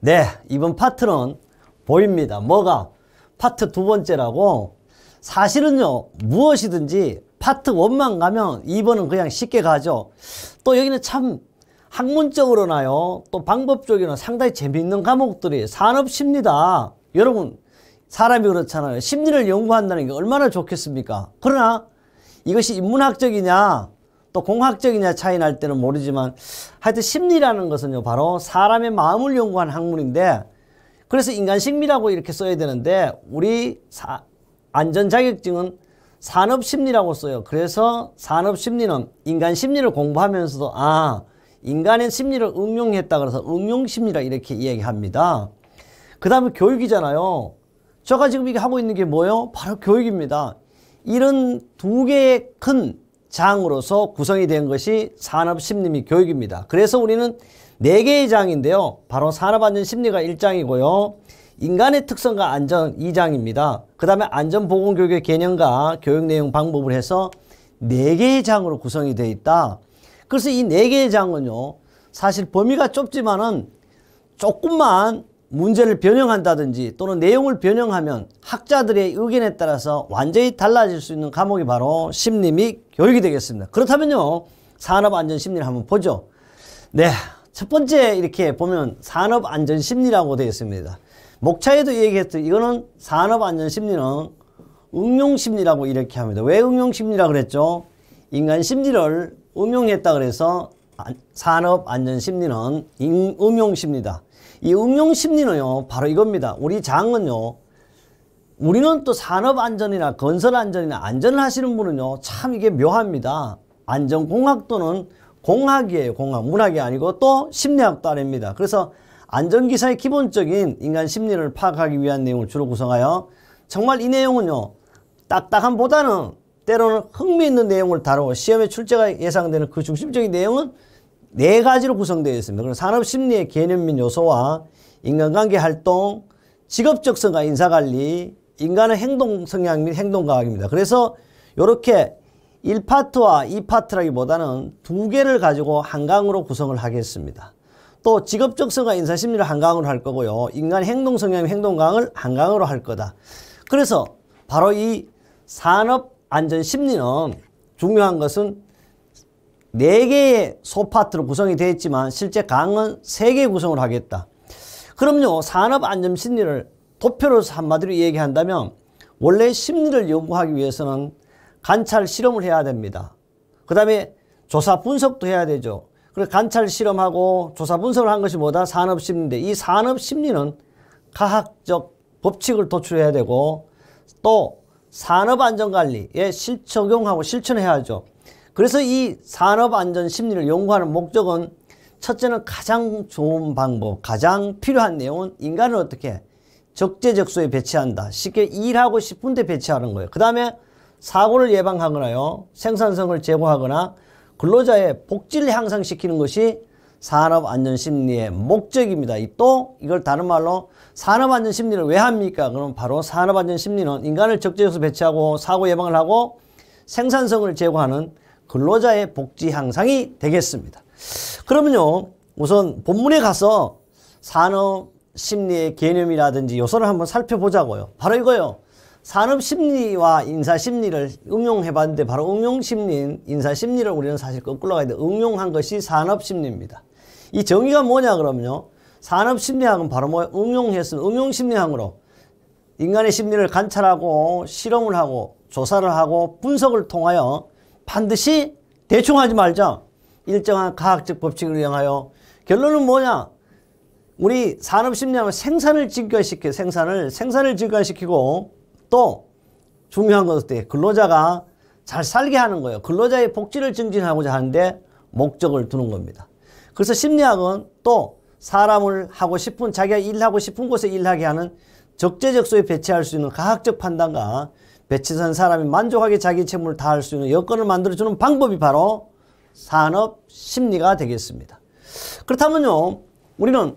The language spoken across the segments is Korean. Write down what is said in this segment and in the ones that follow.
네, 이번 파트는 보입니다. 뭐가? 파트 두 번째라고 사실은요, 무엇이든지 파트 원만 가면 2번은 그냥 쉽게 가죠. 또 여기는 참 학문적으로나요, 또 방법적으로는 상당히 재미있는 과목들이 산업심리다. 여러분, 사람이 그렇잖아요. 심리를 연구한다는 게 얼마나 좋겠습니까? 그러나 이것이 인문학적이냐, 또 공학적이냐 차이 날 때는 모르지만 하여튼 심리라는 것은요 바로 사람의 마음을 연구한 학문인데 그래서 인간 심리라고 이렇게 써야 되는데 우리 사, 안전 자격증은 산업 심리라고 써요. 그래서 산업 심리는 인간 심리를 공부하면서도 아 인간의 심리를 응용했다 그래서 응용 심리라 이렇게 이야기합니다. 그 다음에 교육이잖아요. 제가 지금 이게 하고 있는 게 뭐예요? 바로 교육입니다. 이런 두 개의 큰 장으로서 구성이 된 것이 산업심리 및 교육입니다. 그래서 우리는 네개의 장인데요. 바로 산업안전심리가 일장이고요 인간의 특성과 안전 이장입니다그 다음에 안전보건교육의 개념과 교육내용 방법을 해서 네개의 장으로 구성이 되어 있다. 그래서 이 네개의 장은요. 사실 범위가 좁지만은 조금만 문제를 변형한다든지 또는 내용을 변형하면 학자들의 의견에 따라서 완전히 달라질 수 있는 과목이 바로 심리 및 교육이 되겠습니다. 그렇다면요. 산업안전심리를 한번 보죠. 네. 첫 번째 이렇게 보면 산업안전심리라고 되어 있습니다. 목차에도 얘기했듯 이거는 산업안전심리는 응용심리라고 이렇게 합니다. 왜 응용심리라고 그랬죠? 인간 심리를 응용했다 그래서 산업안전심리는 응용심리다. 이 응용 심리는요, 바로 이겁니다. 우리 장은요, 우리는 또 산업 안전이나 건설 안전이나 안전을 하시는 분은요, 참 이게 묘합니다. 안전공학도는 공학이에요, 공학. 문학이 아니고 또 심리학도 아닙니다. 그래서 안전기사의 기본적인 인간 심리를 파악하기 위한 내용을 주로 구성하여 정말 이 내용은요, 딱딱함보다는 때로는 흥미있는 내용을 다루고 시험에 출제가 예상되는 그 중심적인 내용은 네 가지로 구성되어 있습니다. 그럼 산업 심리의 개념 및 요소와 인간관계 활동, 직업적성과 인사관리, 인간의 행동 성향 및 행동과학입니다. 그래서 이렇게 1파트와 2파트라기보다는 두 개를 가지고 한강으로 구성을 하겠습니다. 또 직업적성과 인사심리를 한강으로 할 거고요. 인간 행동 성향 행동강을 한강으로 할 거다. 그래서 바로 이 산업 안전 심리는 중요한 것은 4개의 소파트로 구성이 되어 있지만 실제 강은 3개 구성을 하겠다. 그럼요. 산업안전심리를 도표로 한마디로 얘기한다면 원래 심리를 연구하기 위해서는 관찰 실험을 해야 됩니다. 그 다음에 조사 분석도 해야 되죠. 그리고 관찰 실험하고 조사 분석을 한 것이 뭐다? 산업심리인데 이 산업심리는 과학적 법칙을 도출해야 되고 또 산업안전관리에 실적용하고 실천해야죠. 그래서 이 산업 안전 심리를 연구하는 목적은 첫째는 가장 좋은 방법, 가장 필요한 내용은 인간을 어떻게 적재적소에 배치한다. 쉽게 일하고 싶은데 배치하는 거예요. 그 다음에 사고를 예방하거나요, 생산성을 제고하거나 근로자의 복지를 향상시키는 것이 산업 안전 심리의 목적입니다. 또 이걸 다른 말로 산업 안전 심리를 왜 합니까? 그럼 바로 산업 안전 심리는 인간을 적재적소 배치하고 사고 예방을 하고 생산성을 제고하는 근로자의 복지 향상이 되겠습니다. 그러면요. 우선 본문에 가서 산업 심리의 개념이라든지 요소를 한번 살펴보자고요. 바로 이거요. 산업 심리와 인사 심리를 응용해 봤는데 바로 응용 심리인 인사 심리를 우리는 사실 거꾸로 가야 돼. 응용한 것이 산업 심리입니다. 이 정의가 뭐냐 그러면요. 산업 심리학은 바로 뭐응용했으 응용 심리학으로 인간의 심리를 관찰하고 실험을 하고 조사를 하고 분석을 통하여 반드시 대충 하지 말자. 일정한 과학적 법칙을 이용하여 결론은 뭐냐? 우리 산업심리학은 생산을 증가시켜 생산을 생산을 증가시키고 또 중요한 것은 근로자가 잘 살게 하는 거예요. 근로자의 복지를 증진하고자 하는데 목적을 두는 겁니다. 그래서 심리학은 또 사람을 하고 싶은 자기가 일하고 싶은 곳에 일하게 하는 적재적소에 배치할 수 있는 과학적 판단과 배치선 사람이 만족하게 자기 채무를 다할 수 있는 여건을 만들어주는 방법이 바로 산업 심리가 되겠습니다. 그렇다면요, 우리는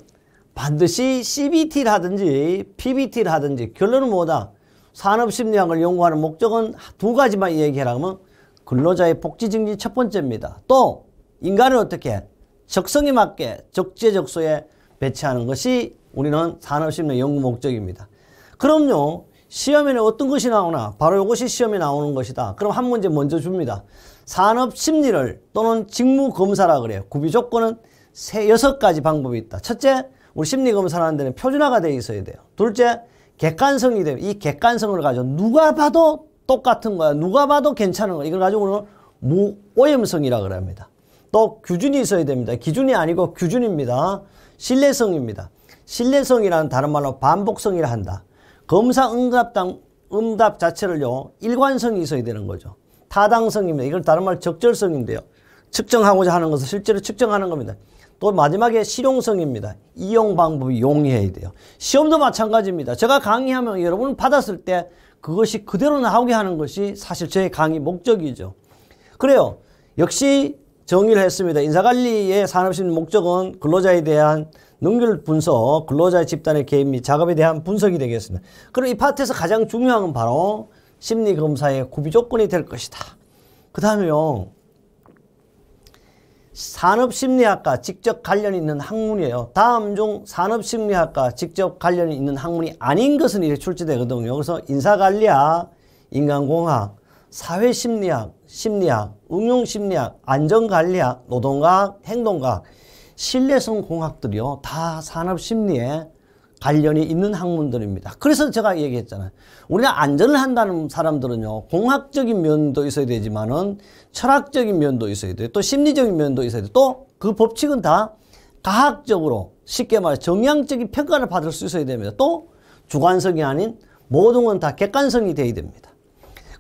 반드시 c b t 라든지 p b t 라든지 결론은 뭐다? 산업 심리학을 연구하는 목적은 두 가지만 얘기하라면 근로자의 복지 증진 첫 번째입니다. 또 인간을 어떻게 적성에 맞게 적재적소에 배치하는 것이 우리는 산업심리 연구 목적입니다. 그럼요. 시험에는 어떤 것이 나오나 바로 이것이 시험에 나오는 것이다. 그럼 한 문제 먼저 줍니다. 산업 심리를 또는 직무 검사라 그래요. 구비 조건은 세 여섯 가지 방법이 있다. 첫째, 우리 심리 검사하는 데는 표준화가 돼 있어야 돼요. 둘째, 객관성이 돼요. 이 객관성을 가지고 누가 봐도 똑같은 거야. 누가 봐도 괜찮은 거야. 이걸 가지고는 무오염성이라 그럽니다. 또 규준이 있어야 됩니다. 기준이 아니고 규준입니다. 신뢰성입니다. 신뢰성이라는 다른 말로 반복성이라 한다. 검사 응답당, 응답 자체를요, 일관성이 있어야 되는 거죠. 타당성입니다. 이걸 다른 말 적절성인데요. 측정하고자 하는 것을 실제로 측정하는 겁니다. 또 마지막에 실용성입니다. 이용 방법이 용이해야 돼요. 시험도 마찬가지입니다. 제가 강의하면 여러분 받았을 때 그것이 그대로 나오게 하는 것이 사실 저의 강의 목적이죠. 그래요. 역시 정의를 했습니다. 인사관리의 산업심 목적은 근로자에 대한 능률 분석, 근로자 집단의 개입 및 작업에 대한 분석이 되겠습니다. 그럼 이 파트에서 가장 중요한 건 바로 심리검사의 구비 조건이 될 것이다. 그 다음에요. 산업심리학과 직접 관련이 있는 학문이에요. 다음 중 산업심리학과 직접 관련이 있는 학문이 아닌 것은 이렇게 출제되거든요. 그래서 인사관리학, 인간공학, 사회심리학, 심리학, 응용심리학, 안전관리학, 노동과학, 행동과학 신뢰성 공학들이요. 다 산업 심리에 관련이 있는 학문들입니다. 그래서 제가 얘기했잖아요. 우리가 안전을 한다는 사람들은요, 공학적인 면도 있어야 되지만은 철학적인 면도 있어야 돼요. 또 심리적인 면도 있어야 돼요. 또 그 법칙은 다 과학적으로 쉽게 말해 정량적인 평가를 받을 수 있어야 됩니다. 또 주관성이 아닌 모든 건 다 객관성이 돼야 됩니다.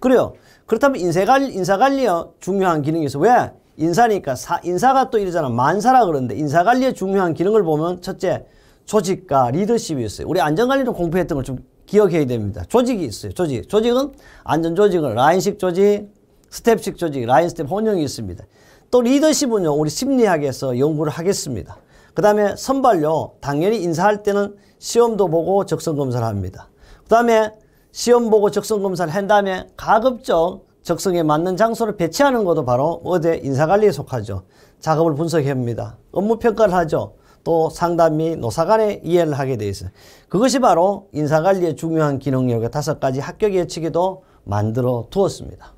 그래요. 그렇다면 인사관리, 인사관리요 중요한 기능이 있어. 왜? 인사니까 사, 인사가 또 이러잖아. 만사라 그러는데 인사관리의 중요한 기능을 보면 첫째 조직과 리더십이 있어요. 우리 안전관리를 공부했던 걸 좀 기억해야 됩니다. 조직이 있어요. 조직. 조직은 안전조직은 라인식 조직, 스텝식 조직, 라인 스텝 혼용이 있습니다. 또 리더십은요. 우리 심리학에서 연구를 하겠습니다. 그 다음에 선발요. 당연히 인사할 때는 시험도 보고 적성검사를 합니다. 그 다음에 시험 보고 적성검사를 한 다음에 가급적 적성에 맞는 장소를 배치하는 것도 바로 어제 인사관리에 속하죠. 작업을 분석해봅니다. 업무 평가를 하죠. 또 상담 및 노사 간의 이해를 하게 돼 있어요. 그것이 바로 인사관리의 중요한 기능력의 다섯 가지 합격 예측에도 만들어 두었습니다.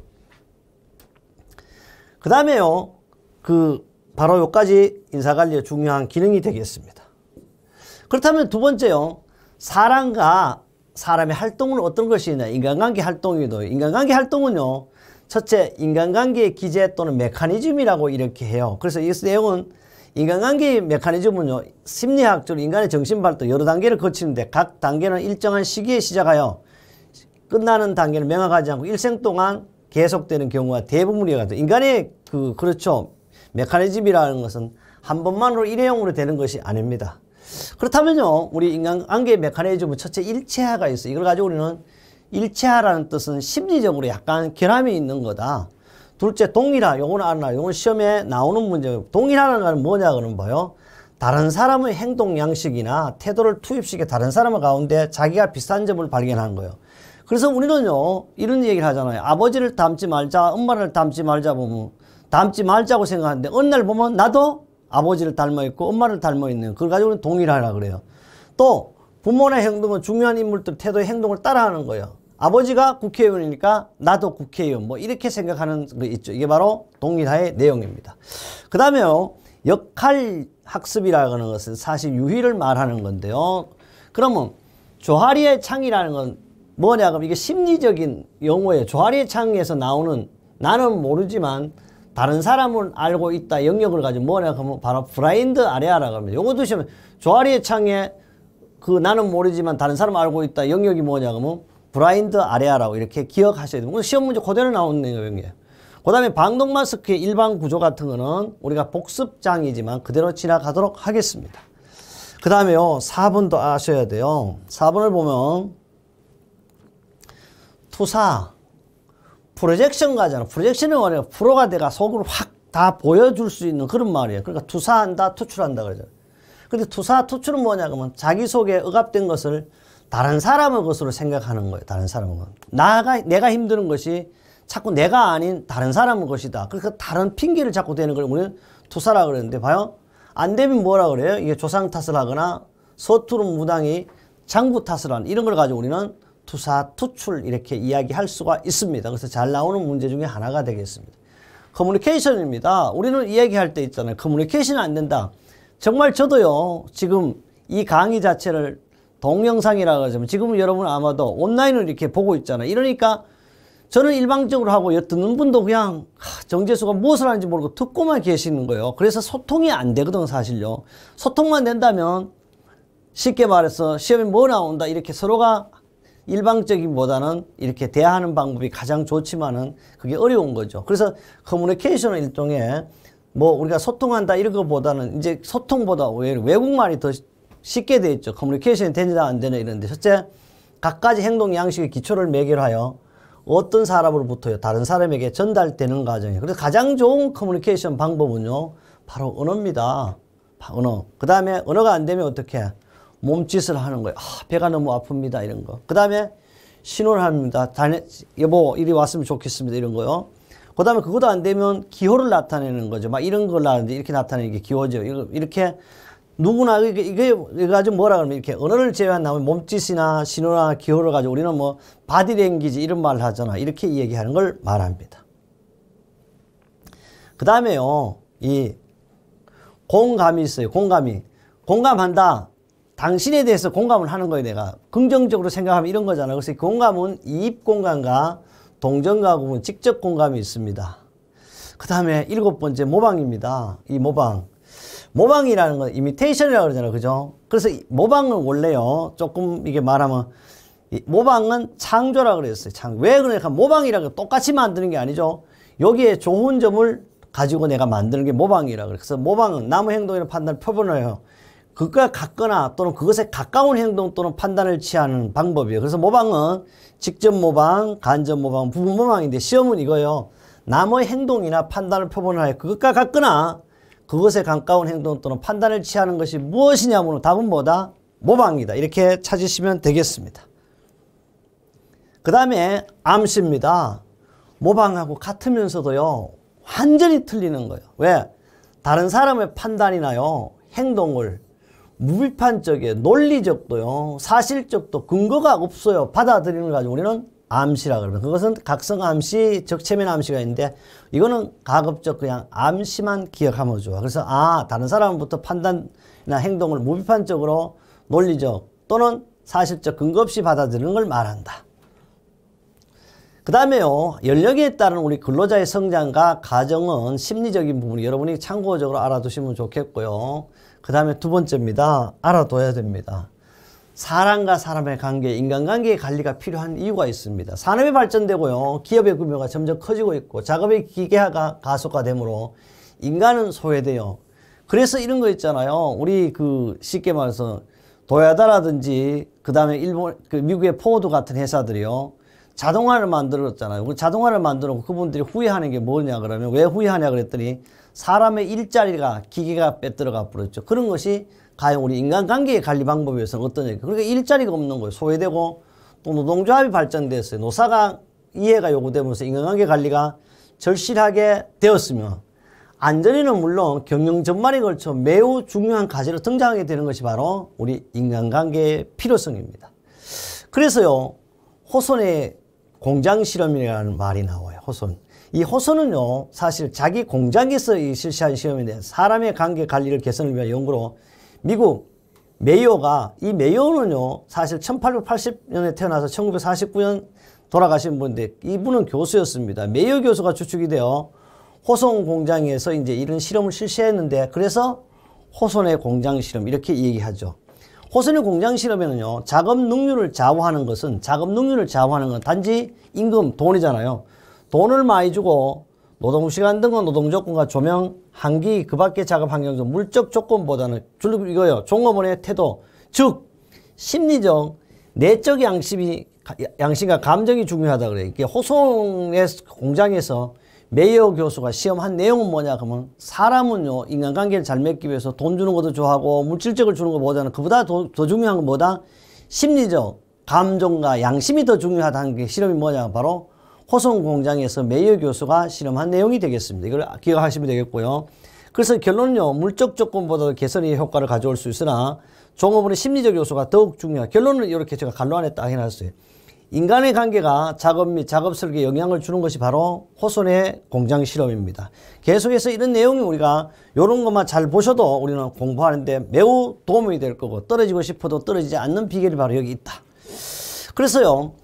그 다음에요. 그 바로 요까지 인사관리의 중요한 기능이 되겠습니다. 그렇다면 두 번째요. 사람과 사람의 활동은 어떤 것이 있냐. 인간관계 활동이도. 인간관계 활동은요. 첫째, 인간관계의 기재 또는 메커니즘이라고 이렇게 해요. 그래서 이 내용은 인간관계의 메커니즘은요, 심리학적으로 인간의 정신발도 여러 단계를 거치는데 각 단계는 일정한 시기에 시작하여 끝나는 단계를 명확하지 않고 일생 동안 계속되는 경우가 대부분이거든요. 인간의 그, 그렇죠. 메커니즘이라는 것은 한 번만으로 일회용으로 되는 것이 아닙니다. 그렇다면요, 우리 인간관계의 메커니즘은 첫째 일체화가 있어 요 이걸 가지고 우리는 일체화라는 뜻은 심리적으로 약간 결함이 있는 거다. 둘째 동일화 요거는 알아나 요건 시험에 나오는 문제고 동일화라는 말은 뭐냐 그러면 뭐요? 다른 사람의 행동 양식이나 태도를 투입시켜 다른 사람 가운데 자기가 비슷한 점을 발견하는 거예요. 그래서 우리는요 이런 얘기를 하잖아요. 아버지를 닮지 말자 엄마를 닮지 말자 보면 닮지 말자고 생각하는데 어느 날 보면 나도 아버지를 닮아 있고 엄마를 닮아 있는 그걸 가지고는 동일하라 그래요. 또 부모나 행동은 중요한 인물들 태도의 행동을 따라하는 거예요. 아버지가 국회의원이니까 나도 국회의원 뭐 이렇게 생각하는 거 있죠. 이게 바로 동일화의 내용입니다. 그다음에 역할 학습이라는 것은 사실 유희를 말하는 건데요. 그러면 조하리의 창이라는 건 뭐냐 그럼 이게 심리적인 용어예요. 조하리의 창에서 나오는 나는 모르지만 다른 사람은 알고 있다 영역을 가지고 뭐냐 그러면 바로 브라인드 아레아라고 합니다. 요거 드시면 조아리의 창에 그 나는 모르지만 다른 사람 알고 있다 영역이 뭐냐 그러면 브라인드 아레아라고 이렇게 기억하셔야 됩니다. 시험 문제 그대로 나오는 내용이에요. 그 다음에 방독 마스크의 일반 구조 같은 거는 우리가 복습장이지만 그대로 지나가도록 하겠습니다. 그 다음에요. 4번도 아셔야 돼요. 4번을 보면 투사, 프로젝션 가잖아. 프로젝션은 뭐냐 프로가 내가 속으로 확 다 보여줄 수 있는 그런 말이에요. 그러니까 투사한다, 투출한다 그러잖아. 근데 투사, 투출은 뭐냐 그러면 자기소에 억압된 것을 다른 사람의 것으로 생각하는 거예요. 다른 사람의 것. 나가 내가 힘드는 것이 자꾸 내가 아닌 다른 사람의 것이다. 그러니까 다른 핑계를 자꾸 대는 걸 우리는 투사라 그러는데 봐요. 안 되면 뭐라 그래요? 이게 조상 탓을 하거나 서투른 무당이 장부 탓을 하는 이런 걸 가지고 우리는 투사, 투출 이렇게 이야기할 수가 있습니다. 그래서 잘 나오는 문제 중에 하나가 되겠습니다. 커뮤니케이션입니다. 우리는 이야기할 때 있잖아요. 커뮤니케이션안 된다. 정말 저도요. 지금 이 강의 자체를 동영상이라고 하지만 지금 여러분 아마도 온라인을 이렇게 보고 있잖아요. 이러니까 저는 일방적으로 하고 듣는 분도 그냥 정재수가 무엇을 하는지 모르고 듣고만 계시는 거예요. 그래서 소통이 안 되거든 사실요. 소통만 된다면 쉽게 말해서 시험에 뭐 나온다 이렇게 서로가 일방적인보다는 이렇게 대하는 방법이 가장 좋지만은 그게 어려운 거죠. 그래서 커뮤니케이션을 일종의 뭐 우리가 소통한다 이런 것보다는 이제 소통보다 외국말이 더 쉽게 돼 있죠. 커뮤니케이션이 되냐 안 되냐 이런데 첫째 각가지 행동 양식의 기초를 매결하여 어떤 사람으로부터 다른 사람에게 전달되는 과정이에요. 그래서 가장 좋은 커뮤니케이션 방법은요. 바로 언어입니다. 언어. 그 다음에 언어가 안 되면 어떻게 몸짓을 하는 거예요. 아, 배가 너무 아픕니다. 이런 거. 그 다음에 신호를 합니다. 다네, 여보, 이리 왔으면 좋겠습니다. 이런 거요. 그 다음에 그것도 안 되면 기호를 나타내는 거죠. 막 이런 걸 나는데 이렇게 나타내는 게 기호죠. 이렇게 누구나 이게, 이게 가지고 뭐라 그러면 이렇게 언어를 제외한 나머지 몸짓이나 신호나 기호를 가지고 우리는 뭐 바디랭귀지 이런 말을 하잖아. 이렇게 얘기하는 걸 말합니다. 그 다음에요. 이 공감이 있어요. 공감이. 공감한다. 당신에 대해서 공감을 하는 거예요. 내가 긍정적으로 생각하면 이런 거잖아. 그래서 공감은 이입 공감과 동정과 부분 직접 공감이 있습니다. 그 다음에 일곱 번째 모방입니다. 이 모방. 모방이라는 건 이미테이션이라고 그러잖아요. 그죠? 그래서 모방은 원래요. 조금 이게 말하면 모방은 창조라 그랬어요. 창. 왜그러냐까 그러니까 모방이라고 똑같이 만드는 게 아니죠. 여기에 좋은 점을 가지고 내가 만드는 게 모방이라 그래 그래서 모방은 나무 행동이나 판단을 표본을 해요. 그것과 같거나 또는 그것에 가까운 행동 또는 판단을 취하는 방법이에요. 그래서 모방은 직접 모방, 간접 모방, 부분 모방인데 시험은 이거예요. 나무의 행동이나 판단을 표본하여 그것과 같거나 그것에 가까운 행동 또는 판단을 취하는 것이 무엇이냐 면 답은 뭐다? 모방이다. 이렇게 찾으시면 되겠습니다. 그 다음에 암시입니다. 모방하고 같으면서도요. 완전히 틀리는 거예요. 왜? 다른 사람의 판단이나요. 행동을 무비판적에 논리적도요. 사실적도 근거가 없어요. 받아들이는 거 가지고 우리는 암시라 그러면 그것은 각성 암시, 적체면 암시가 있는데 이거는 가급적 그냥 암시만 기억하면 좋아. 그래서 아 다른 사람부터 판단이나 행동을 무비판적으로 논리적 또는 사실적 근거 없이 받아들이는 걸 말한다. 그 다음에요. 연령에 따른 우리 근로자의 성장과 가정은 심리적인 부분 여러분이 참고적으로 알아두시면 좋겠고요. 그 다음에 두 번째입니다. 알아둬야 됩니다. 사람과 사람의 관계, 인간관계의 관리가 필요한 이유가 있습니다. 산업이 발전되고요. 기업의 규모가 점점 커지고 있고 작업의 기계화가 가속화되므로 인간은 소외돼요. 그래서 이런 거 있잖아요. 우리 그 쉽게 말해서 도야다라든지 그다음에 일본 그 미국의 포드 같은 회사들이요. 자동화를 만들었잖아요. 자동화를 만들어 놓고 그분들이 후회하는 게 뭐냐 그러면 왜 후회하냐 그랬더니 사람의 일자리가 기계가 빼들어가 버렸죠. 그런 것이 과연 우리 인간관계의 관리 방법에 의서는 어떠냐. 그러니까 일자리가 없는 거예요. 소외되고 또 노동조합이 발전됐어요. 노사가 이해가 요구되면서 인간관계 관리가 절실하게 되었으며 안전에는 물론 경영 전반에 걸쳐 매우 중요한 과제로 등장하게 되는 것이 바로 우리 인간관계의 필요성입니다. 그래서요, 호손의 공장 실험이라는 말이 나와요, 호손. 이 호손은요, 사실 자기 공장에서 실시한 실험인데 사람의 관계 관리를 개선을 위한 연구로 미국 메이어가 이 메이어는요 사실 1880년에 태어나서 1949년 돌아가신 분인데 이분은 교수였습니다. 메이어 교수가 주축이 되어 호송 공장에서 이제 이런 실험을 실시했는데 그래서 호손의 공장 실험 이렇게 얘기하죠. 호손의 공장 실험에는요 작업 능률을 좌우하는 것은 작업 능률을 좌우하는 건 단지 임금 돈이잖아요. 돈을 많이 주고 노동시간 등은 노동조건과 조명, 한기, 그 밖의 작업 환경 등 물적 조건보다는 줄로 이거요. 종업원의 태도, 즉 심리적, 내적 양심이 양심과 감정이 중요하다 그래. 이게 호송의 공장에서 메이어 교수가 시험한 내용은 뭐냐 그러면 사람은요 인간관계를 잘 맺기 위해서 돈 주는 것도 좋아하고 물질적을 주는 것보다는 그보다 더, 더 중요한 건 뭐다? 심리적 감정과 양심이 더 중요하다는 게 실험이 뭐냐 바로 호성 공장에서 메이어 교수가 실험한 내용이 되겠습니다. 이걸 기억하시면 되겠고요. 그래서 결론은요. 물적 조건보다도 개선의 효과를 가져올 수 있으나 종업원의 심리적 요소가 더욱 중요하다 결론은 이렇게 제가 갈로 안에 딱 해놨어요. 인간의 관계가 작업 및 작업 설계에 영향을 주는 것이 바로 호손의 공장 실험입니다. 계속해서 이런 내용이 우리가 이런 것만 잘 보셔도 우리는 공부하는데 매우 도움이 될 거고 떨어지고 싶어도 떨어지지 않는 비결이 바로 여기 있다. 그래서요.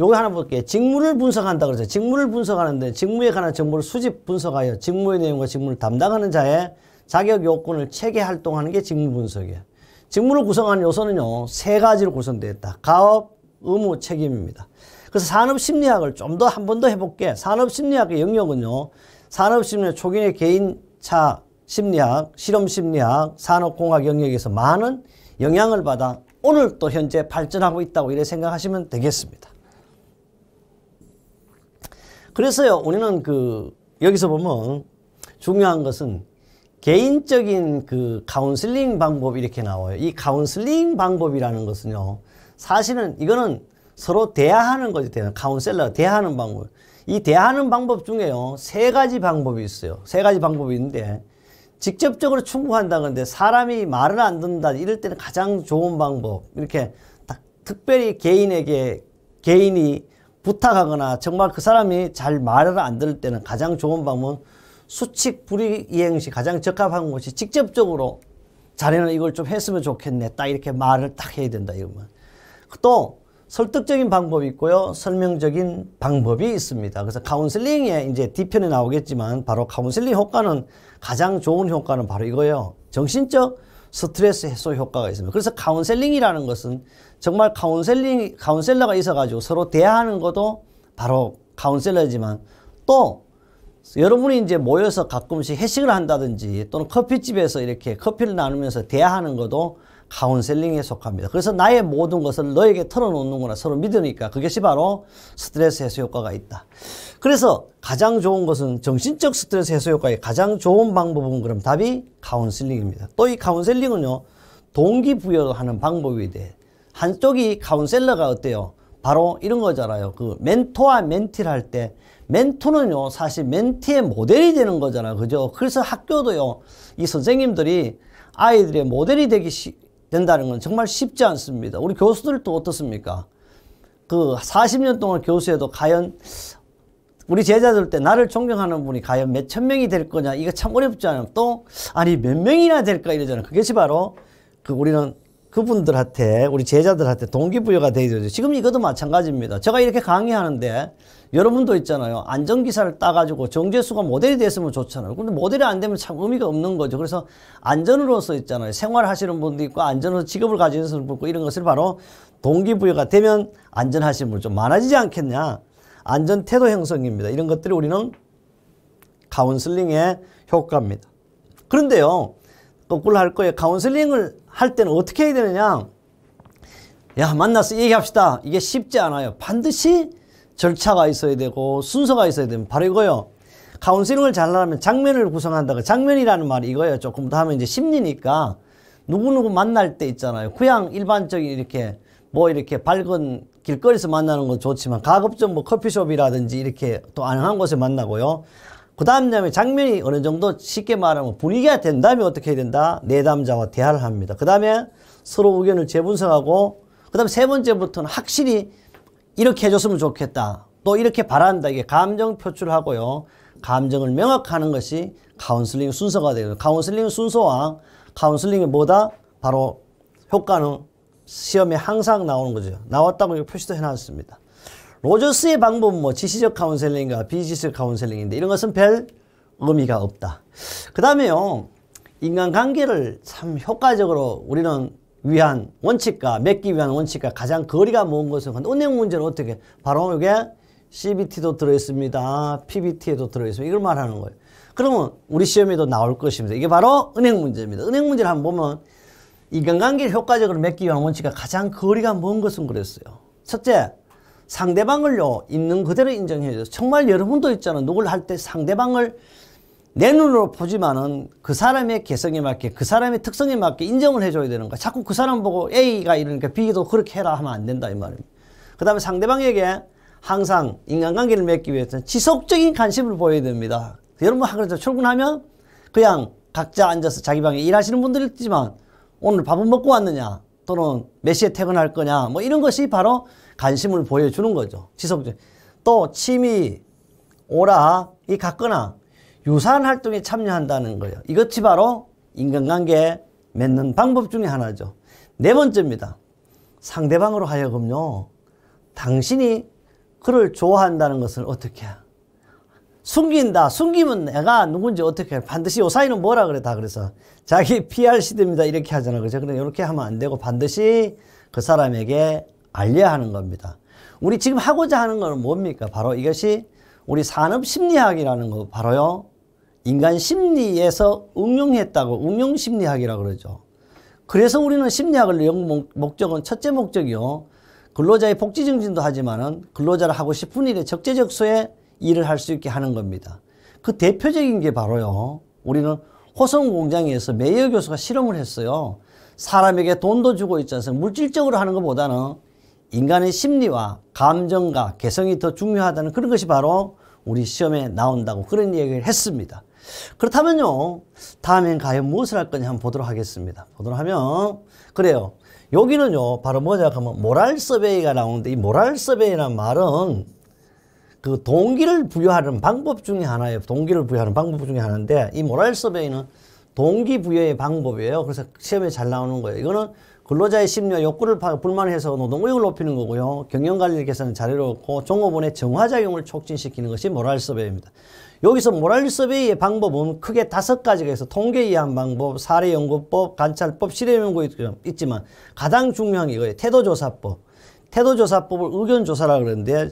요거 하나 볼게요. 직무를 분석한다 그러죠. 직무를 분석하는데 직무에 관한 정보를 수집 분석하여 직무의 내용과 직무를 담당하는 자의 자격 요건을 체계 활동하는 게 직무 분석이에요. 직무를 구성하는 요소는요. 세 가지로 구성되어 있다. 가업, 의무, 책임입니다. 그래서 산업 심리학을 좀 더 한 번 더 해볼게. 산업 심리학의 영역은요. 산업 심리학 초기의 개인차 심리학, 실험 심리학, 산업공학 영역에서 많은 영향을 받아 오늘 또 현재 발전하고 있다고 이래 생각하시면 되겠습니다. 그래서요, 우리는 그, 여기서 보면 중요한 것은 개인적인 그 카운슬링 방법 이렇게 나와요. 이 카운슬링 방법이라는 것은요, 사실은 이거는 서로 대화하는 거죠. 대화. 카운셀러, 대화하는 방법. 이 대화하는 방법 중에요, 세 가지 방법이 있어요. 세 가지 방법이 있는데, 직접적으로 충고한다그런데 사람이 말을 안 듣는다 이럴 때는 가장 좋은 방법 이렇게 딱 특별히 개인에게 개인이 부탁하거나 정말 그 사람이 잘 말을 안 들을 때는 가장 좋은 방법은 수칙 불이행시 가장 적합한 것이 직접적으로 자네는 이걸 좀 했으면 좋겠네. 딱 이렇게 말을 딱 해야 된다. 이러면. 또 설득적인 방법이 있고요. 설명적인 방법이 있습니다. 그래서 카운슬링에 이제 뒤편에 나오겠지만 바로 카운슬링 효과는 가장 좋은 효과는 바로 이거예요. 정신적 스트레스 해소 효과가 있습니다. 그래서 카운셀링이라는 것은 정말 카운셀링 카운셀러가 있어가지고 서로 대화하는 것도 바로 카운셀러지만 또 여러분이 이제 모여서 가끔씩 회식을 한다든지 또는 커피집에서 이렇게 커피를 나누면서 대화하는 것도 카운셀링에 속합니다. 그래서 나의 모든 것을 너에게 털어놓는구나 서로 믿으니까 그것이 바로 스트레스 해소 효과가 있다. 그래서 가장 좋은 것은 정신적 스트레스 해소 효과의 가장 좋은 방법은 그럼 답이 카운셀링입니다. 또 이 카운셀링은요 동기부여하는 방법이 돼. 한쪽이 카운셀러가 어때요? 바로 이런 거잖아요. 그 멘토와 멘티를 할 때 멘토는요 사실 멘티의 모델이 되는 거잖아, 그죠? 그래서 학교도요 이 선생님들이 아이들의 모델이 되기 된다는 건 정말 쉽지 않습니다. 우리 교수들도 어떻습니까? 그 40년 동안 교수해도 과연 우리 제자들 때 나를 존경하는 분이 과연 몇 천 명이 될 거냐 이거 참 어렵지 않아요. 또 아니 몇 명이나 될까 이러잖아요. 그것이 바로 그 우리는 그분들한테 우리 제자들한테 동기부여가 되죠. 지금 이것도 마찬가지입니다. 제가 이렇게 강의하는데 여러분도 있잖아요. 안전기사를 따가지고 정제수가 모델이 됐으면 좋잖아요. 근데 모델이 안 되면 참 의미가 없는 거죠. 그래서 안전으로서 있잖아요. 생활하시는 분도 있고 안전으로 직업을 가지는 분도 있고 이런 것을 바로 동기부여가 되면 안전하신 분이 좀 많아지지 않겠냐. 안전태도 형성입니다. 이런 것들이 우리는 카운슬링의 효과입니다. 그런데요. 거꾸로 할 거예요. 카운슬링을 할 때는 어떻게 해야 되느냐. 야 만나서 얘기합시다. 이게 쉽지 않아요. 반드시 절차가 있어야 되고 순서가 있어야 됩니다. 바로 이거요. 카운슬링을 잘하면 장면을 구성한다고 장면이라는 말이 이거예요. 조금 더 하면 이제 심리니까 누구누구 만날 때 있잖아요. 그냥 일반적인 이렇게 뭐 이렇게 밝은 길거리에서 만나는 건 좋지만 가급적 뭐 커피숍이라든지 이렇게 또 안한 곳에 만나고요. 그 다음 에 장면이 어느 정도 쉽게 말하면 분위기가 된다면 어떻게 해야 된다? 내담자와 대화를 합니다. 그 다음에 서로 의견을 재분석하고 그 다음 에세 번째부터는 확실히 이렇게 해줬으면 좋겠다. 또 이렇게 바란다. 이게 감정 표출하고요. 감정을 명확하는 것이 카운슬링 순서가 되고 카운슬링 순서와 카운슬링이 뭐다? 바로 효과는 시험에 항상 나오는 거죠. 나왔다고 표시도 해놨습니다. 로저스의 방법은 뭐 지시적 카운슬링과 비지시적 카운슬링인데 이런 것은 별 의미가 없다. 그 다음에요. 인간관계를 참 효과적으로 우리는 위한 원칙과 맺기 위한 원칙과 가장 거리가 먼 것은 그 은행 문제는 어떻게 바로 이게 CBT도 들어있습니다. PBT에도 들어있습니다. 이걸 말하는 거예요. 그러면 우리 시험에도 나올 것입니다. 이게 바로 은행 문제입니다. 은행 문제를 한번 보면 인간관계를 효과적으로 맺기 위한 원칙과 가장 거리가 먼 것은 그랬어요. 첫째, 상대방을요, 있는 그대로 인정해줘요. 정말 여러분도 있잖아. 요 누굴 할 때 상대방을 내 눈으로 보지만은 그 사람의 개성에 맞게 그 사람의 특성에 맞게 인정을 해줘야 되는 거야. 자꾸 그 사람 보고 A가 이러니까 B도 그렇게 해라 하면 안 된다 이 말입니다. 그 다음에 상대방에게 항상 인간관계를 맺기 위해서 지속적인 관심을 보여야 됩니다. 여러분 학교에서 뭐 출근하면 그냥 각자 앉아서 자기 방에 일하시는 분들 있지만 오늘 밥은 먹고 왔느냐 또는 몇 시에 퇴근할 거냐 뭐 이런 것이 바로 관심을 보여주는 거죠. 지속적. 또 취미, 오라, 이 같거나 유사한 활동에 참여한다는 거예요. 이것이 바로 인간관계 맺는 방법 중에 하나죠. 네 번째입니다. 상대방으로 하여금요. 당신이 그를 좋아한다는 것을 어떻게 숨긴다. 숨기면 내가 누군지 어떻게 반드시 요 사이는 뭐라 그래 다 그래서 자기 PR 시대입니다. 이렇게 하잖아. 그죠? 그럼 이렇게 하면 안 되고 반드시 그 사람에게 알려야 하는 겁니다. 우리 지금 하고자 하는 것 뭡니까? 바로 이것이 우리 산업 심리학이라는 거 바로요. 인간 심리에서 응용했다고 응용 심리학이라 그러죠. 그래서 우리는 심리학을 연구 목적은 첫째 목적이요. 근로자의 복지 증진도 하지만은 근로자를 하고 싶은 일에 적재적 소에 일을 할 수 있게 하는 겁니다. 그 대표적인 게 바로요. 우리는 호성 공장에서 메이어 교수가 실험을 했어요. 사람에게 돈도 주고 있지 않습니까? 물질적으로 하는 것보다는 인간의 심리와 감정과 개성이 더 중요하다는 그런 것이 바로 우리 시험에 나온다고 그런 얘기를 했습니다. 그렇다면요. 다음엔 과연 무엇을 할 거냐 한번 보도록 하겠습니다. 보도록 하면 그래요. 여기는요. 바로 뭐냐 하면 모랄 서베이가 나오는데 이 모랄 서베이란 말은 그 동기를 부여하는 방법 중에 하나예요. 동기를 부여하는 방법 중에 하나인데 이 모랄 서베이는 동기 부여의 방법이에요. 그래서 시험에 잘 나오는 거예요. 이거는 근로자의 심리와 욕구를 불만해서 노동력을 높이는 거고요. 경영관리 개선 자료를 얻고 종업원의 정화작용을 촉진시키는 것이 모랄 서베이입니다. 여기서 모랄리 서베이의 방법은 크게 다섯 가지가 있어 통계 이해한 방법, 사례 연구법, 관찰법, 실험 연구 있지만 가장 중요한 게 이거예요. 태도조사법. 태도조사법을 의견조사라 그러는데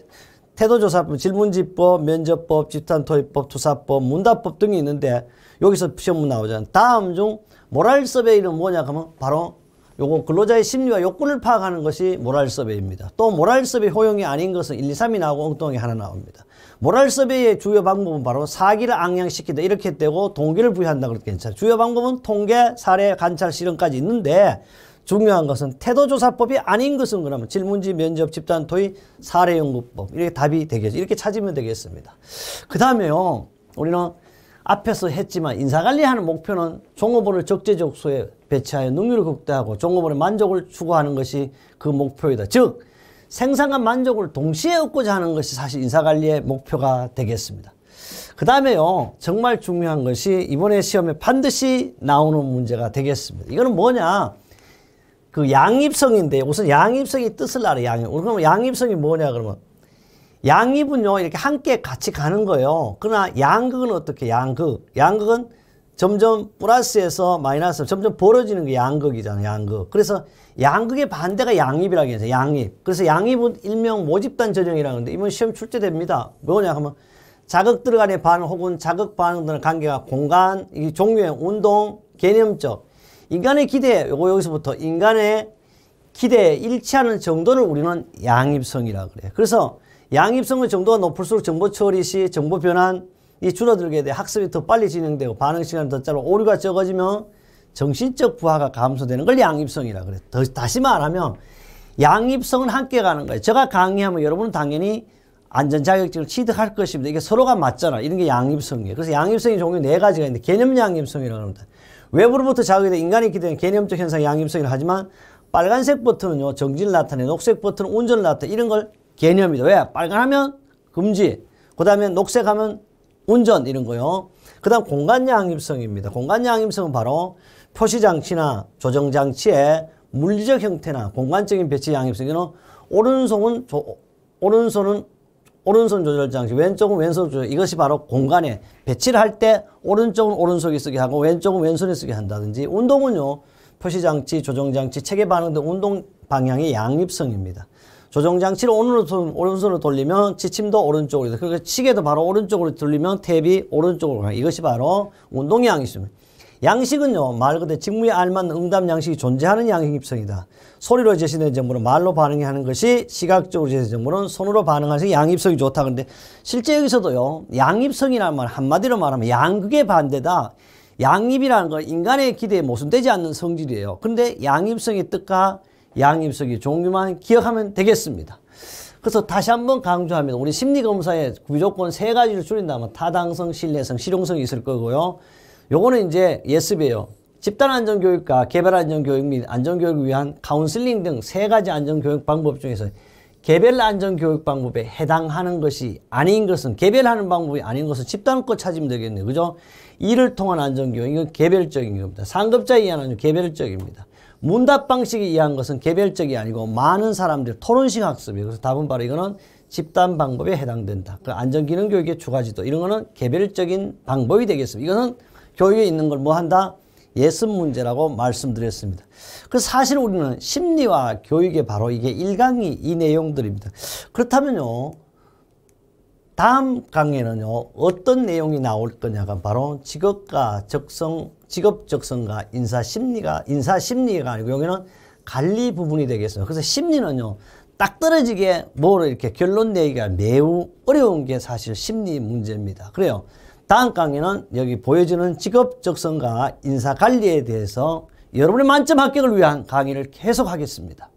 태도조사법, 질문지법, 면접법, 집단토의법, 투사법, 문답법 등이 있는데 여기서 시험문 나오잖아요. 다음 중 모랄 서베이는 뭐냐 하면 바로 요거 근로자의 심리와 욕구를 파악하는 것이 모랄 서베이입니다. 또 모랄 서베이 허용이 아닌 것은 1, 2, 3이 나오고 엉뚱하게 하나 나옵니다. 모랄섭외의 주요 방법은 바로 사기를 악양시키다 이렇게 되고 동기를 부여한다 그렇게 괜찮아요. 주요 방법은 통계, 사례, 관찰, 실험까지 있는데 중요한 것은 태도조사법이 아닌 것은 그러면 질문지 면접 집단 토의 사례 연구법 이렇게 답이 되겠죠. 이렇게 찾으면 되겠습니다. 그 다음에요. 우리는 앞에서 했지만 인사관리하는 목표는 종업원을 적재적소에 배치하여 능률을 극대화하고 종업원의 만족을 추구하는 것이 그 목표이다. 즉 생산과 만족을 동시에 얻고자 하는 것이 사실 인사관리의 목표가 되겠습니다. 그 다음에요, 정말 중요한 것이 이번에 시험에 반드시 나오는 문제가 되겠습니다. 이거는 뭐냐? 그 양입성인데, 우선 양입성이 뜻을 알아요, 양입. 그러면 양입성이 뭐냐, 그러면. 양입은요, 이렇게 함께 같이 가는 거예요. 그러나 양극은 어떻게, 양극. 양극은 점점 플러스에서 마이너스, 점점 벌어지는 게 양극이잖아요, 양극. 그래서 양극의 반대가 양입이라고 해서 양입. 그래서 양입은 일명 모집단 전형이라고 하는데 이번 시험 출제됩니다. 뭐냐 하면 자극들 간의 반응 혹은 자극 반응들의 관계가 공간, 이 종류의 운동, 개념적, 인간의 기대, 요거 여기서부터 인간의 기대에 일치하는 정도를 우리는 양입성이라 그래요. 그래서 양입성의 정도가 높을수록 정보 처리 시 정보 변환이 줄어들게 돼 학습이 더 빨리 진행되고 반응 시간이 더 짧아 오류가 적어지면 정신적 부하가 감소되는 걸 양립성이라 그래. 더, 다시 말하면 양립성은 함께 가는 거예요. 제가 강의하면 여러분은 당연히 안전 자격증을 취득할 것입니다. 이게 서로가 맞잖아. 이런 게 양립성이에요. 그래서 양립성이 종류 네 가지가 있는데 개념 양립성이라고 합니다. 외부로부터 자극이 인간이 있기 때문에 개념적 현상 양립성이라 하지만 빨간색 버튼은요 정지를 나타내, 녹색 버튼은 운전을 나타내 이런 걸 개념이다. 왜? 빨간하면 금지. 그다음에 녹색하면 운전 이런 거요. 그다음 공간 양립성입니다. 공간 양립성은 바로 표시장치나 조정장치의 물리적 형태나 공간적인 배치 양립성에는 오른손은 조, 오른손은 오른손 조절 장치, 왼쪽은 왼손 조절. 이것이 바로 공간에 배치를 할 때 오른쪽은 오른손이 쓰게 하고 왼쪽은 왼손이 쓰게 한다든지 운동은요. 표시장치, 조정장치, 체계 반응 등 운동 방향의 양립성입니다. 조정장치를 오른손, 오른손으로 돌리면 지침도 오른쪽으로 그러니까 시계도 바로 오른쪽으로 돌리면 탭이 오른쪽으로 가요. 이것이 바로 운동 양이 있습니 양식은요 말 그대로 직무에 알맞는 응답 양식이 존재하는 양입성이다. 소리로 제시된 정보는 말로 반응하는 것이 시각적으로 제시된 정보는 손으로 반응하는 것이 양입성이 좋다. 근데 실제 여기서도요 양입성이라는 말 한마디로 말하면 양극의 반대다. 양입이라는 건 인간의 기대에 모순되지 않는 성질이에요. 근데 양입성의 뜻과 양입성의 종류만 기억하면 되겠습니다. 그래서 다시 한 번 강조합니다. 우리 심리검사의 무조건 세 가지를 줄인다면 타당성, 신뢰성, 실용성이 있을 거고요. 요거는 이제 예습이에요. 집단 안전교육과 개별 안전교육 및 안전교육을 위한 카운슬링 등 세 가지 안전교육 방법 중에서 개별 안전교육 방법에 해당하는 것이 아닌 것은 개별하는 방법이 아닌 것은 집단껏 찾으면 되겠네요. 그죠? 이를 통한 안전교육 이건 개별적인 겁니다. 상급자에 의한 안전 개별적입니다. 문답 방식에 의한 것은 개별적이 아니고 많은 사람들 토론식 학습이에요. 그래서 답은 바로 이거는 집단 방법에 해당된다. 그 안전기능 교육의 두 가지도 이런 거는 개별적인 방법이 되겠습니다. 이거는 교육에 있는 걸 뭐 한다? 예습 문제라고 말씀드렸습니다. 그 사실 우리는 심리와 교육에 바로 이게 일강이이 내용들입니다. 그렇다면요. 다음 강의는요. 어떤 내용이 나올 거냐가 바로 직업과 적성, 직업 적성과 인사 심리가 인사 심리가 아니고 여기는 관리 부분이 되겠어요. 그래서 심리는요. 딱 떨어지게 뭐를 이렇게 결론 내기가 매우 어려운 게 사실 심리 문제입니다. 그래요. 다음 강의는 여기 보여지는 직업적성과 인사관리에 대해서 여러분의 만점 합격을 위한 강의를 계속 하겠습니다.